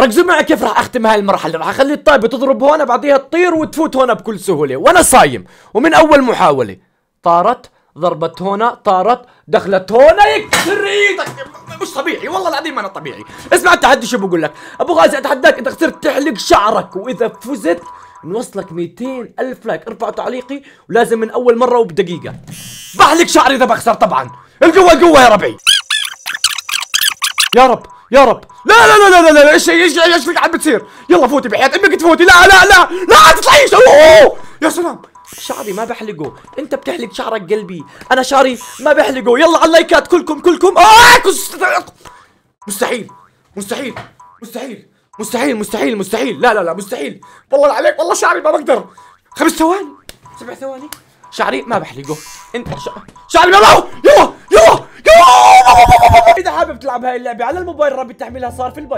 ركزوا معي كيف راح اختم هاي المرحله راح اخلي الطائبه تضرب هون بعديها تطير وتفوت هون بكل سهوله وانا صايم ومن اول محاوله طارت ضربت هنا طارت دخلت هنا يكسر ايدك مش طبيعي والله العظيم انا طبيعي اسمع التحدي شو بقول لك ابو غازي اتحداك اذا خسرت تحلق شعرك واذا فزت نوصلك 200 الف لايك ارفع تعليقي ولازم من اول مره وبدقيقه بحلق شعري اذا بخسر طبعا القوه قوه يا ربعي يا رب يا رب لا لا لا لا لا لا ايش ايش ايش اللي قاعد بتصير يلا فوتي بحياة امك تفوتي لا لا لا لا تطلعيش اوه يا سلام شعري ما بحلقه انت بتحلق شعرك قلبي انا شعري ما بحلقه يلا على اللايكات كلكم كلكم مستحيل مستحيل مستحيل مستحيل مستحيل مستحيل لا لا لا مستحيل والله عليك والله شعري ما بقدر خمس ثواني سبع ثواني شعري ما بحلقه انت شعري ما بحلقه حابب تلعب هاي اللعبه على الموبايل رابط تحميلها صار في البايو